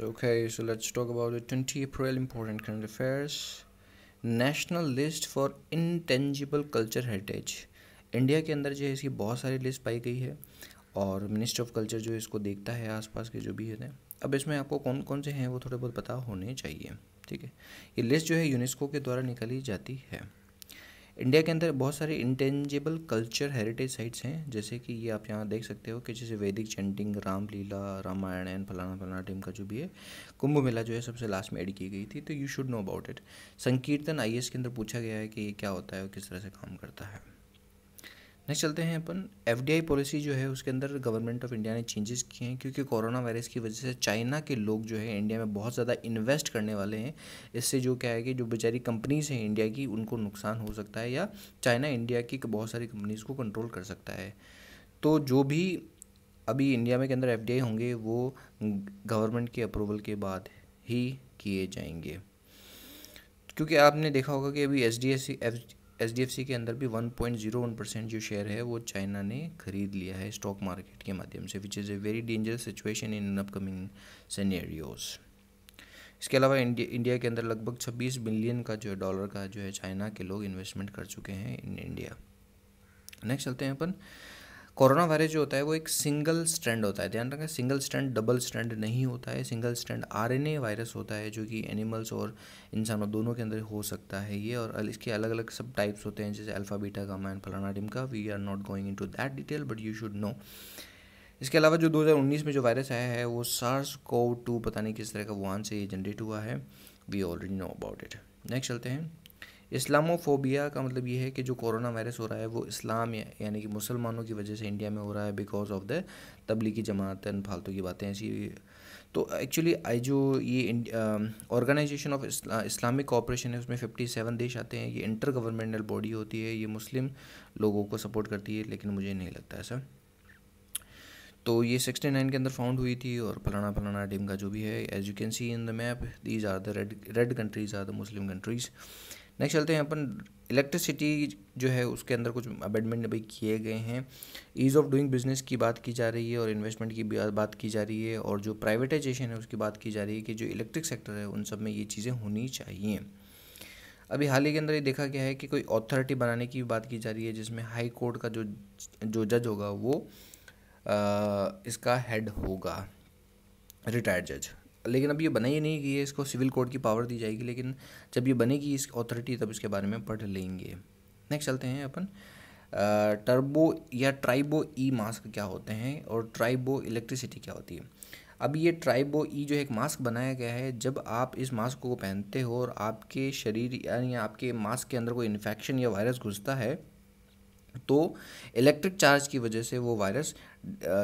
So, okay, so let's talk about the 20 April important current affairs. National list for Intangible culture heritage India के अंदर जो है इसकी बहुत सारी लिस्ट पाई गई है और मिनिस्ट्री ऑफ कल्चर जो इसको देखता है आसपास के जो भी हैं अब इसमें आपको कौन कौन से हैं वो थोड़े बहुत पता होने चाहिए ठीक है ये लिस्ट जो है यूनेस्को के द्वारा निकाली जाती है इंडिया के अंदर बहुत सारे इंटेंजिबल कल्चर हेरिटेज साइट्स हैं जैसे कि ये आप यहाँ देख सकते हो कि जैसे वैदिक चैंटिंग रामलीला रामायण एंड फलाना फलाना टीम का जो भी है कुंभ मेला जो है सबसे लास्ट में एड की गई थी तो you should know about it Sankirtana आई के अंदर पूछा गया है कि ये क्या होता है और किस तरह से काम करता है नेक्स्ट चलते हैं अपन एफ पॉलिसी जो है उसके अंदर गवर्नमेंट ऑफ इंडिया ने चेंजेस किए हैं क्योंकि कोरोना वायरस की वजह से चाइना के लोग जो है इंडिया में बहुत ज़्यादा इन्वेस्ट करने वाले हैं इससे जो क्या है कि जो बेचारी कंपनीज़ हैं इंडिया की उनको नुकसान हो सकता है या चाइना इंडिया की बहुत सारी कंपनीज़ को कंट्रोल कर सकता है तो जो भी अभी इंडिया में के अंदर एफ होंगे वो गवर्नमेंट के अप्रूवल के बाद ही किए जाएंगे क्योंकि आपने देखा होगा कि अभी एस डी एस एच के अंदर भी 1.01 परसेंट जो शेयर है वो चाइना ने खरीद लिया है स्टॉक मार्केट के माध्यम से which is a very dangerous situation in upcoming scenarios इसके अलावा इंडिया इंडिया के अंदर लगभग 26 बिलियन का जो है डॉलर का जो है चाइना के लोग इन्वेस्टमेंट कर चुके हैं इन इंडिया नेक्स्ट चलते हैं अपन कोरोना वायरस जो होता है वो एक सिंगल स्ट्रैंड होता है ध्यान रखें सिंगल स्ट्रैंड डबल स्ट्रैंड नहीं होता है सिंगल स्ट्रैंड आरएनए वायरस होता है जो कि एनिमल्स और इंसानों दोनों के अंदर हो सकता है ये और इसके अलग अलग सब टाइप्स होते हैं जैसे अल्फा बीटा का मैन फलाना डिमका we are not going into that detail but you should know इसके अलावा जो 2019 में जो वायरस आया है वो सार्स कोव टू पता नहीं किस तरह का वुहान से ये जनरेट हुआ है we already know about it next चलते हैं इस्लामोफोबिया का मतलब ये है कि जो कोरोना वायरस हो रहा है वो इस्लाम यानी कि मुसलमानों की वजह से इंडिया में हो रहा है because of the Tablighi Jamaat and फालतू की बातें ऐसी तो एक्चुअली आई जो ये ऑर्गेनाइजेशन ऑफ इस्लामिक कॉपरेशन है उसमें फिफ्टी सेवन देश आते हैं ये इंटर गवर्नमेंटल बॉडी होती है ये मुस्लिम लोगों को सपोर्ट करती है लेकिन मुझे नहीं लगता ऐसा तो ये सिक्सटी नाइन के अंदर फाउंड हुई थी और फलाना फलाना टीम का जो भी है as you can see in the map these are the red red countries are the Muslim countries next चलते हैं अपन इलेक्ट्रिसिटी जो है उसके अंदर कुछ अमेंडमेंट भी किए गए हैं ईज़ ऑफ डूइंग बिजनेस की बात की जा रही है और इन्वेस्टमेंट की बात की जा रही है और जो प्राइवेटाइजेशन है उसकी बात की जा रही है कि जो इलेक्ट्रिक सेक्टर है उन सब में ये चीज़ें होनी चाहिए अभी हाल ही के अंदर ये देखा गया है कि कोई अथॉरिटी बनाने की बात की जा रही है जिसमें हाई कोर्ट का जो जो जज होगा वो आ, इसका हेड होगा रिटायर्ड जज लेकिन अब ये बना ही नहीं कि ये इसको सिविल कोड की पावर दी जाएगी लेकिन जब ये बनेगी इस अथॉरिटी तब इसके बारे में पढ़ लेंगे नेक्स्ट चलते हैं अपन टर्बो या ट्राइबो ई मास्क क्या होते हैं और ट्राइबो इलेक्ट्रिसिटी क्या होती है अब ये ट्राइबो ई e जो एक मास्क बनाया गया है जब आप इस मास्क को पहनते हो और आपके शरीर यानी आपके मास्क के अंदर कोई इन्फेक्शन या वायरस घुसता है तो इलेक्ट्रिक चार्ज की वजह से वो वायरस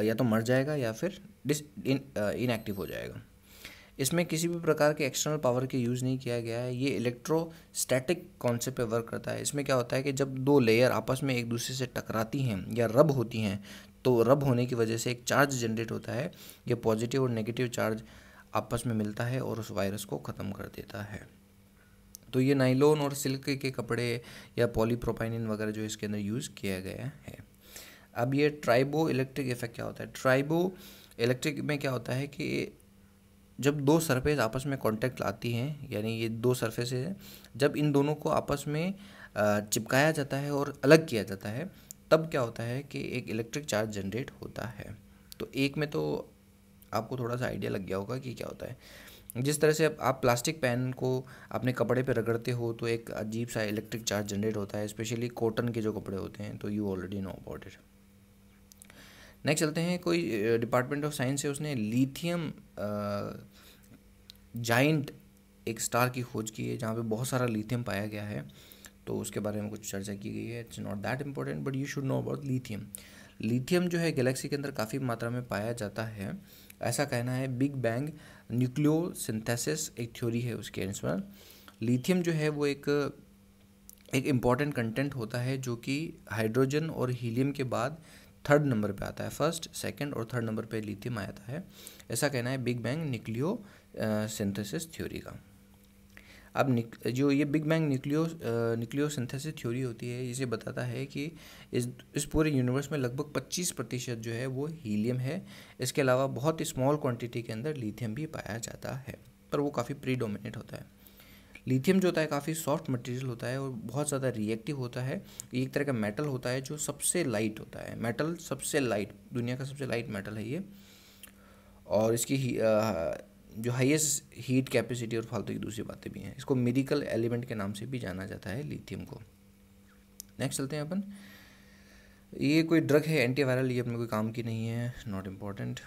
या तो मर जाएगा या फिर डिस इन इनएक्टिव हो जाएगा इसमें किसी भी प्रकार के एक्सटर्नल पावर के यूज़ नहीं किया गया है ये इलेक्ट्रोस्टैटिक कॉन्सेप्ट पे वर्क करता है इसमें क्या होता है कि जब दो लेयर आपस में एक दूसरे से टकराती हैं या रब होती हैं तो रब होने की वजह से एक चार्ज जनरेट होता है ये पॉजिटिव और नेगेटिव चार्ज आपस में मिलता है और उस वायरस को ख़त्म कर देता है तो ये नाइलोन और सिल्क के कपड़े या पॉलीप्रोपाइनिन वगैरह जो इसके अंदर यूज़ किया गया है अब ये ट्राइबो इलेक्ट्रिक इफेक्ट क्या होता है ट्राइबो इलेक्ट्रिक में क्या होता है कि जब दो सरफेस आपस में कांटेक्ट लाती हैं यानी ये दो सरफेस हैं जब इन दोनों को आपस में चिपकाया जाता है और अलग किया जाता है तब क्या होता है कि एक इलेक्ट्रिक चार्ज जनरेट होता है तो एक में तो आपको थोड़ा सा आइडिया लग गया होगा कि क्या होता है जिस तरह से आप प्लास्टिक पैन को अपने कपड़े पर रगड़ते हो तो एक अजीब सा इलेक्ट्रिक चार्ज जनरेट होता है स्पेशली कॉटन के जो कपड़े होते हैं तो you already know about it next चलते हैं कोई डिपार्टमेंट ऑफ साइंस है उसने लिथियम जाइंट एक स्टार की खोज की है जहाँ पे बहुत सारा लिथियम पाया गया है तो उसके बारे में कुछ चर्चा की गई है it's not that important but you should know about lithium lithium जो है गैलेक्सी के अंदर काफ़ी मात्रा में पाया जाता है ऐसा कहना है बिग बैंग न्यूक्लियो सिंथेसिस एक थ्योरी है उसके अनुसार लिथियम जो है वो एक एक इम्पॉर्टेंट कंटेंट होता है जो कि हाइड्रोजन और हीलियम के बाद थर्ड नंबर पे आता है फर्स्ट सेकंड और थर्ड नंबर पे लिथियम आता है ऐसा कहना है big bang nucleosynthesis theory का अब जो ये big bang nucleo nucleosynthesis theory होती है इसे बताता है कि इस इस पूरे यूनिवर्स में लगभग 25 प्रतिशत जो है वो हीलियम है इसके अलावा बहुत स्मॉल क्वांटिटी के अंदर लिथियम भी पाया जाता है पर वो काफ़ी प्रीडोमिनेट होता है लिथियम जो होता है काफ़ी सॉफ्ट मटेरियल होता है और बहुत ज़्यादा रिएक्टिव होता है एक तरह का मेटल होता है जो सबसे लाइट होता है मेटल सबसे लाइट दुनिया का सबसे लाइट मेटल है ये और इसकी जो हाईएस्ट हीट कैपेसिटी और फालतू की दूसरी बातें भी हैं इसको मेडिकल एलिमेंट के नाम से भी जाना जाता है लिथियम को नेक्स्ट चलते हैं अपन ये कोई ड्रग है एंटीवायरल ये अपने कोई काम की नहीं है नॉट इम्पॉर्टेंट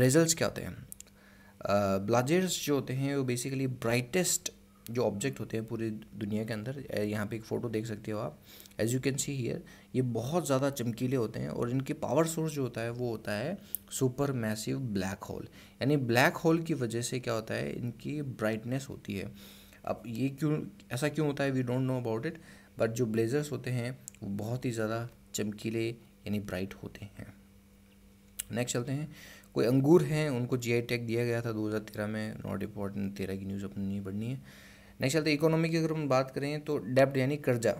ब्रेजल्स क्या होते हैं uh, जो होते हैं वो बेसिकली ब्राइटेस्ट जो ऑब्जेक्ट होते हैं पूरी दुनिया के अंदर यहाँ पे एक फ़ोटो देख सकते हो आप as you can see here ये बहुत ज़्यादा चमकीले होते हैं और इनके पावर सोर्स जो होता है वो होता है सुपर मैसिव ब्लैक होल यानी ब्लैक होल की वजह से क्या होता है इनकी ब्राइटनेस होती है अब ये क्यों ऐसा क्यों होता है we don't know about it but जो ब्लेजर्स होते हैं वो बहुत ही ज़्यादा चमकीले यानी ब्राइट होते हैं नेक्स्ट चलते हैं कोई अंगूर हैं उनको आई टैग दिया गया था 2013 में नॉट इम्पॉर्टेंट तेरह की न्यूज़ अपनी नहीं पढ़नी है नेक्स्ट चलते इकोनॉमी की अगर हम बात करें तो डेप्ट यानी कर्जा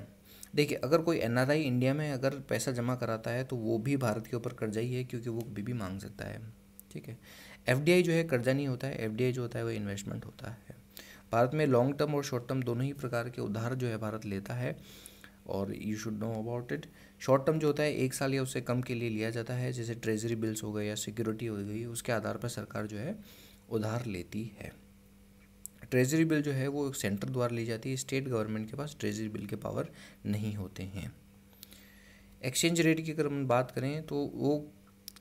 देखिए अगर कोई एन इंडिया में अगर पैसा जमा कराता है तो वो भी भारत के ऊपर कर्जा ही है क्योंकि वो कभी भी मांग सकता है ठीक है एफ जो है कर्जा नहीं होता है एफ जो होता है वो इन्वेस्टमेंट होता है भारत में लॉन्ग टर्म और शॉर्ट टर्म दोनों ही प्रकार के उधार जो है भारत लेता है और you should know about it short term जो होता है एक साल या उससे कम के लिए लिया जाता है जैसे ट्रेजरी बिल्स हो गए या सिक्योरिटी हो गई उसके आधार पर सरकार जो है उधार लेती है ट्रेजरी बिल जो है वो सेंटर द्वारा ली जाती है स्टेट गवर्नमेंट के पास ट्रेजरी बिल के पावर नहीं होते हैं एक्सचेंज रेट की अगर हम बात करें तो वो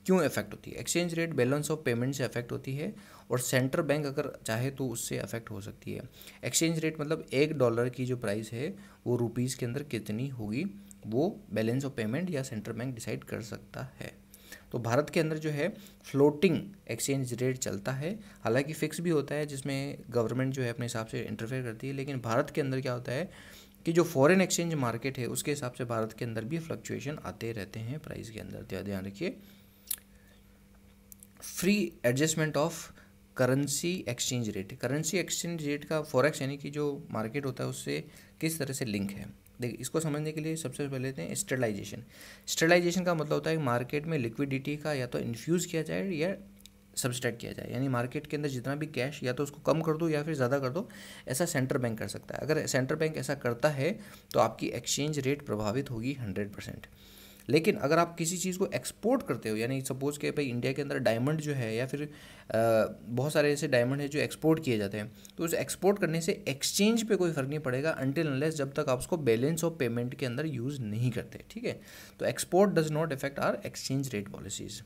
क्यों इफेक्ट होती है exchange rate balance of payment से अफेक्ट होती है और सेंट्रल बैंक अगर चाहे तो उससे अफेक्ट हो सकती है एक्सचेंज रेट मतलब एक डॉलर की जो प्राइस है वो रुपीज़ के अंदर कितनी होगी वो बैलेंस ऑफ पेमेंट या सेंट्रल बैंक डिसाइड कर सकता है तो भारत के अंदर जो है फ्लोटिंग एक्सचेंज रेट चलता है हालांकि फिक्स भी होता है जिसमें गवर्नमेंट जो है अपने हिसाब से इंटरफेयर करती है लेकिन भारत के अंदर क्या होता है कि जो फॉरेन एक्सचेंज मार्केट है उसके हिसाब से भारत के अंदर भी फ्लक्चुएशन आते रहते हैं प्राइस के अंदर तो ध्यान रखिए free adjustment of currency exchange rate currency exchange rate का फॉरेक्स यानी कि जो मार्केट होता है उससे किस तरह से लिंक है देखिए इसको समझने के लिए सबसे पहले लेते हैं स्टेलाइजेशन स्टेलाइजेशन का मतलब होता है मार्केट में लिक्विडिटी का या तो इन्फ्यूज़ किया जाए या सब्सट्रैक्ट किया जाए यानी मार्केट के अंदर जितना भी कैश या तो उसको कम कर दो या फिर ज़्यादा कर दो ऐसा सेंट्रल बैंक कर सकता है अगर सेंट्रल बैंक ऐसा करता है तो आपकी एक्सचेंज रेट प्रभावित होगी हंड्रेड परसेंट लेकिन अगर आप किसी चीज़ को एक्सपोर्ट करते हो यानी सपोज के भाई इंडिया के अंदर डायमंड जो है या फिर बहुत सारे ऐसे डायमंड है जो एक्सपोर्ट किए जाते हैं तो उस एक्सपोर्ट करने से एक्सचेंज पे कोई फ़र्क नहीं पड़ेगा अनटिल अनलेस जब तक आप उसको बैलेंस ऑफ पेमेंट के अंदर यूज़ नहीं करते ठीक है तो export does not effect our exchange rate policies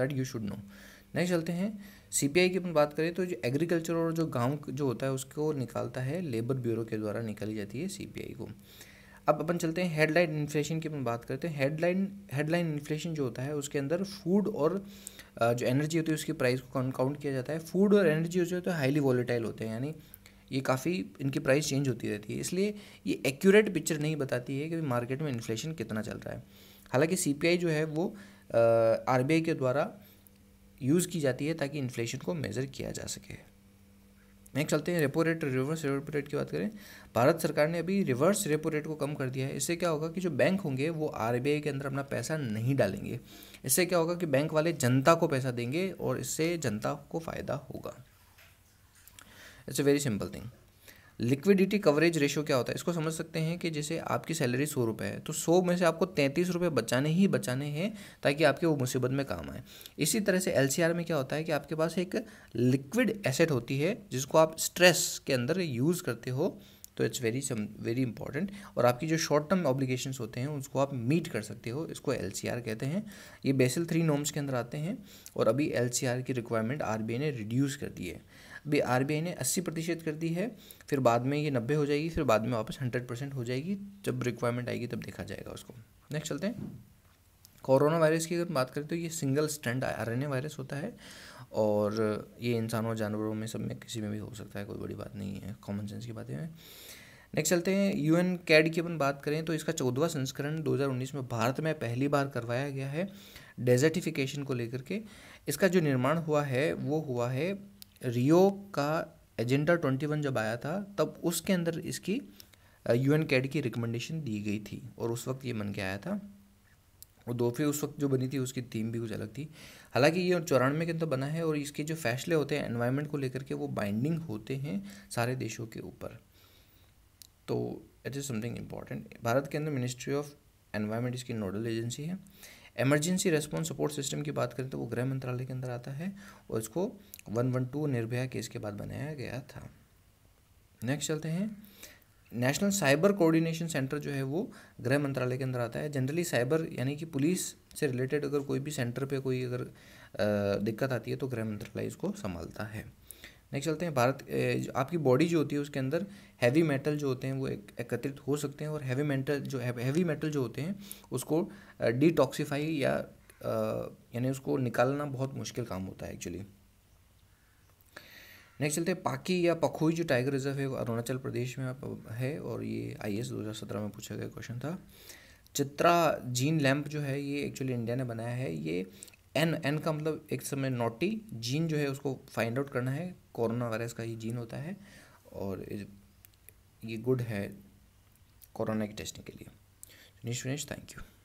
that you should know नहीं चलते हैं सी पी आई की अपन बात करें तो जो एग्रीकल्चर और जो गांव जो होता है उसको निकालता है लेबर ब्यूरो के द्वारा निकाली जाती है सी पी आई को अब अपन चलते हैं हेडलाइन इन्फ्लेशन की अपन बात करते हैं हेडलाइन हेडलाइन इन्फ्लेशन जो होता है उसके अंदर फूड और जो एनर्जी होती है उसकी प्राइस को काउंट किया जाता है फूड और एनर्जी जो होता है हाईली तो वॉलीटाइल होते हैं यानी ये काफ़ी इनकी प्राइस चेंज होती रहती है इसलिए ये एक्यूरेट पिक्चर नहीं बताती है कि मार्केट में इन्फ्लेशन कितना चल रहा है हालांकि सीपीआई जो है वो आरबीआई के द्वारा यूज़ की जाती है ताकि इन्फ्लेशन को मेज़र किया जा सके नेक्स्ट चलते हैं repo rate reverse repo rate की बात करें भारत सरकार ने अभी रिवर्स रेपो रेट को कम कर दिया है इससे क्या होगा कि जो बैंक होंगे वो आर के अंदर अपना पैसा नहीं डालेंगे इससे क्या होगा कि बैंक वाले जनता को पैसा देंगे और इससे जनता को फ़ायदा होगा it's a very simple thing liquidity coverage ratio क्या होता है इसको समझ सकते हैं कि जैसे आपकी सैलरी सौ रुपये है तो सौ में से आपको तैंतीस रुपये बचाने ही बचाने हैं ताकि आपके वो मुसीबत में काम आए इसी तरह से एल में क्या होता है कि आपके पास एक लिक्विड एसेट होती है जिसको आप स्ट्रेस के अंदर यूज़ करते हो तो इट्स वेरी वेरी इंपॉर्टेंट और आपकी जो शॉर्ट टर्म ऑब्लिगेशन होते हैं उसको आप मीट कर सकते हो इसको एल कहते हैं ये बेसिल थ्री नॉम्स के अंदर आते हैं और अभी एल की रिक्वायरमेंट आर ने रिड्यूस कर दी है अभी आर ने अस्सी प्रतिशत कर दी है फिर बाद में ये नब्बे हो जाएगी फिर बाद में वापस हंड्रेड परसेंट हो जाएगी जब रिक्वायरमेंट आएगी तब देखा जाएगा उसको नेक्स्ट चलते हैं कोरोना वायरस की अगर बात करें तो ये सिंगल स्टैंड आर वायरस होता है और ये इंसानों जानवरों में सब में किसी में भी हो सकता है कोई बड़ी बात नहीं है कॉमन सेंस की बातें हैं नेक्स्ट चलते हैं यू एन कैड की अपन बात करें तो इसका चौदवा संस्करण 2019 में भारत में पहली बार करवाया गया है डेजर्टिफिकेशन को लेकर के इसका जो निर्माण हुआ है वो हुआ है रियो का एजेंडा ट्वेंटी वन जब आया था तब उसके अंदर इसकी यू एन कैड की रिकमेंडेशन दी गई थी और उस वक्त ये मन के आया था और दोफे उस वक्त जो बनी थी उसकी थीम भी कुछ अलग थी हालांकि ये चौरानवे के अंदर बना है और इसके जो फैसले होते हैं एनवायरमेंट को लेकर के वो बाइंडिंग होते हैं सारे देशों के ऊपर तो इट इज़ समथिंग इम्पॉर्टेंट भारत के अंदर मिनिस्ट्री ऑफ एनवायरमेंट इसकी नोडल एजेंसी है एमरजेंसी रेस्पॉन्स सपोर्ट सिस्टम की बात करें तो वो गृह मंत्रालय के अंदर आता है और इसको one one two Nirbhaya case के बाद बनाया गया था नेक्स्ट चलते हैं नेशनल साइबर कोऑर्डिनेशन सेंटर जो है वो गृह मंत्रालय के अंदर आता है जनरली साइबर यानी कि पुलिस से रिलेटेड अगर कोई भी सेंटर पे कोई अगर दिक्कत आती है तो गृह मंत्रालय इसको संभालता है नेक्स्ट चलते हैं भारत आपकी बॉडी जो होती है उसके अंदर हैवी मेटल जो होते हैं वो एकत्रित हो सकते हैं और हैवी मेटल जो हैवी मेटल जो होते हैं उसको डिटॉक्सीफाई या यानी उसको निकालना बहुत मुश्किल काम होता है एक्चुअली नेक्स्ट चलते हैं पाकी या पखोई जो टाइगर रिजर्व है वो अरुणाचल प्रदेश में है और ये आई एस दो हज़ार सत्रह में पूछा गया क्वेश्चन था चित्रा जीन लैम्प जो है ये एक्चुअली इंडिया ने बनाया है ये एन एन का मतलब एक समय नोटी जीन जो है उसको फाइंड आउट करना है कोरोना वायरस का ये जीन होता है और ये गुड है कोरोना की टेस्टिंग के लिए निश्वनेश थैंक यू